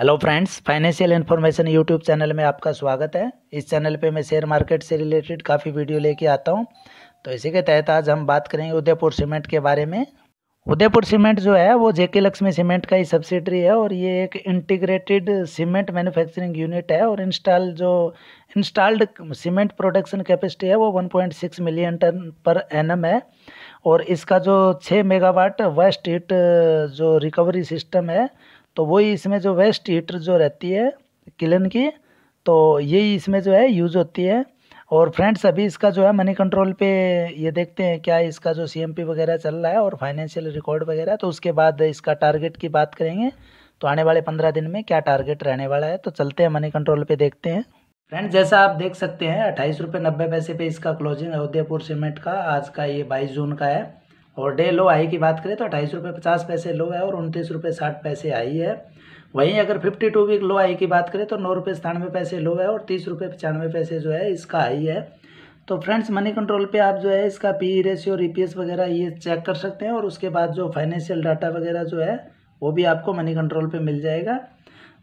hello friends financial information YouTube channel में आपका स्वागत है इस चैनल पे मैं शेयर मार्केट से रिलेटेड काफ़ी वीडियो लेके आता हूँ तो इसी के तहत आज हम बात करेंगे उदयपुर सीमेंट के बारे में उदयपुर सीमेंट जो है वो जेके लक्ष्मी सीमेंट का ही सब्सिडरी है और ये एक इंटीग्रेटेड सीमेंट मैन्युफैक्चरिंग यूनिट है और इंस्टॉल जो इंस्टॉल्ड सीमेंट प्रोडक्शन कैपेसिटी है वो 1.6 मिलियन टन पर एनम है और इसका जो 6 मेगावाट वेस्ट हीट जो रिकवरी सिस्टम है तो वही इसमें जो वेस्ट हीटर जो रहती है किलन की तो यही इसमें जो है यूज होती है और फ्रेंड्स अभी इसका जो है मनी कंट्रोल पे ये देखते हैं क्या इसका जो सीएमपी वगैरह चल रहा है और फाइनेंशियल रिकॉर्ड वगैरह तो उसके बाद इसका टारगेट की बात करेंगे तो आने वाले पंद्रह दिन में क्या टारगेट रहने वाला है तो चलते हैं मनी कंट्रोल पे देखते हैं फ्रेंड्स जैसा आप देख सकते हैं अट्ठाईस रुपये नब्बे पैसे पे इसका क्लोजिंग अयोध्यापुर सीमेंट का आज का ये बाईस जून का है और डे लो आई की बात करें तो अट्ठाईस रुपये पचास पैसे लो है और उनतीस रुपये साठ पैसे आई है वहीं अगर फिफ्टी टू वीक लो आई की बात करें तो नौ रुपये सतानवे पैसे लो है और तीस रुपये पचानवे पैसे जो है इसका आई है तो फ्रेंड्स मनी कंट्रोल पे आप जो है इसका पी रेशियो और ई वगैरह ये चेक कर सकते हैं और उसके बाद जो फाइनेंशियल डाटा वगैरह जो है वो भी आपको मनी कंट्रोल पर मिल जाएगा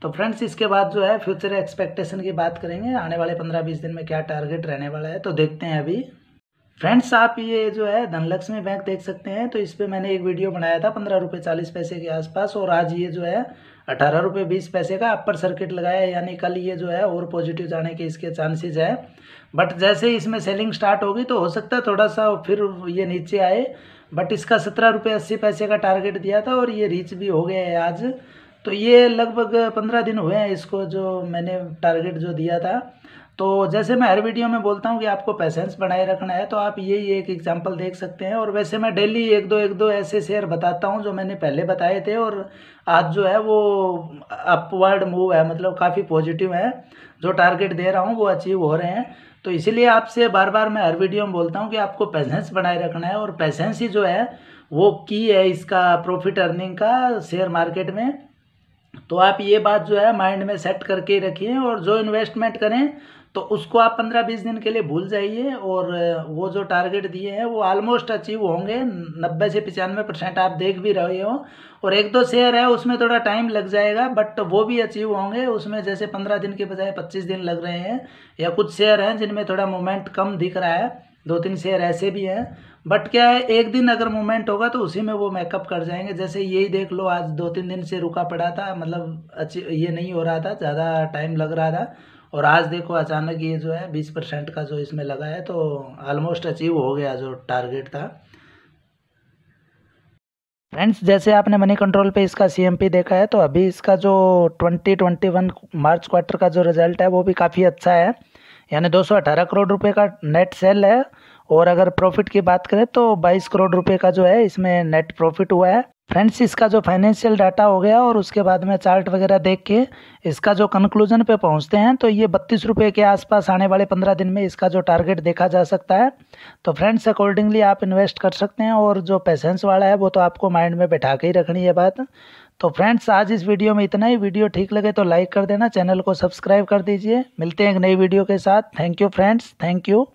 तो फ्रेंड्स इसके बाद जो है फ्यूचर एक्सपेक्टेशन की बात करेंगे आने वाले पंद्रह बीस दिन में क्या टारगेट रहने वाला है तो देखते हैं अभी फ्रेंड्स आप ये जो है धनलक्ष्मी बैंक देख सकते हैं तो इस पर मैंने एक वीडियो बनाया था पंद्रह रुपये चालीस पैसे के आसपास और आज ये जो है अठारह रुपये बीस पैसे का अपर सर्किट लगाया यानी कल ये जो है और पॉजिटिव जाने के इसके चांसेस है बट जैसे इसमें सेलिंग स्टार्ट होगी तो हो सकता है थोड़ा सा फिर ये नीचे आए बट इसका सत्रह रुपये अस्सी पैसे का टारगेट दिया था और ये रीच भी हो गया है आज तो ये लगभग पंद्रह दिन हुए हैं इसको जो मैंने टारगेट जो दिया था तो जैसे मैं हर वीडियो में बोलता हूँ कि आपको पैसेंस बनाए रखना है तो आप यही एक एग्जांपल देख सकते हैं और वैसे मैं डेली एक दो एक दो ऐसे शेयर बताता हूँ जो मैंने पहले बताए थे और आज जो है वो अपवर्ड मूव है मतलब काफ़ी पॉजिटिव है जो टारगेट दे रहा हूँ वो अचीव हो रहे हैं तो इसीलिए आपसे बार बार मैं हर वीडियो में बोलता हूँ कि आपको पैसेंस बनाए रखना है और पैसेंस ही जो है वो की है इसका प्रॉफिट अर्निंग का शेयर मार्केट में तो आप ये बात जो है माइंड में सेट करके रखिए और जो इन्वेस्टमेंट करें तो उसको आप पंद्रह बीस दिन के लिए भूल जाइए और वो जो टारगेट दिए हैं वो ऑलमोस्ट अचीव होंगे नब्बे से पचानवे परसेंट आप देख भी रहे हो और एक दो शेयर है उसमें थोड़ा टाइम लग जाएगा बट वो भी अचीव होंगे उसमें जैसे पंद्रह दिन के बजाय पच्चीस दिन लग रहे हैं या कुछ शेयर हैं जिनमें थोड़ा मोमेंट कम दिख रहा है दो तीन शेयर ऐसे भी हैं बट क्या है एक दिन अगर मूवमेंट होगा तो उसी में वो मेकअप कर जाएंगे जैसे यही देख लो आज दो तीन दिन से रुका पड़ा था मतलब अच्छी ये नहीं हो रहा था ज़्यादा टाइम लग रहा था और आज देखो अचानक ये जो है बीस परसेंट का जो इसमें लगा है तो ऑलमोस्ट अचीव हो गया जो टारगेट था फ्रेंड्स जैसे आपने मनी कंट्रोल पे इसका सीएमपी देखा है तो अभी इसका जो 2021 मार्च क्वार्टर का जो रिजल्ट है वो भी काफ़ी अच्छा है यानी दो करोड़ रुपये का नेट सेल है और अगर प्रॉफिट की बात करें तो 22 करोड़ रुपए का जो है इसमें नेट प्रॉफिट हुआ है फ्रेंड्स इसका जो फाइनेंशियल डाटा हो गया और उसके बाद में चार्ट वगैरह देख के इसका जो कंक्लूजन पे पहुंचते हैं तो ये बत्तीस रुपये के आसपास आने वाले पंद्रह दिन में इसका जो टारगेट देखा जा सकता है तो फ्रेंड्स अकॉर्डिंगली आप इन्वेस्ट कर सकते हैं और जो पैसेंस वाला है वो तो आपको माइंड में बैठा के ही रखनी है बात तो फ्रेंड्स आज इस वीडियो में इतना ही वीडियो ठीक लगे तो लाइक कर देना चैनल को सब्सक्राइब कर दीजिए मिलते हैं एक नई वीडियो के साथ thank you friends thank you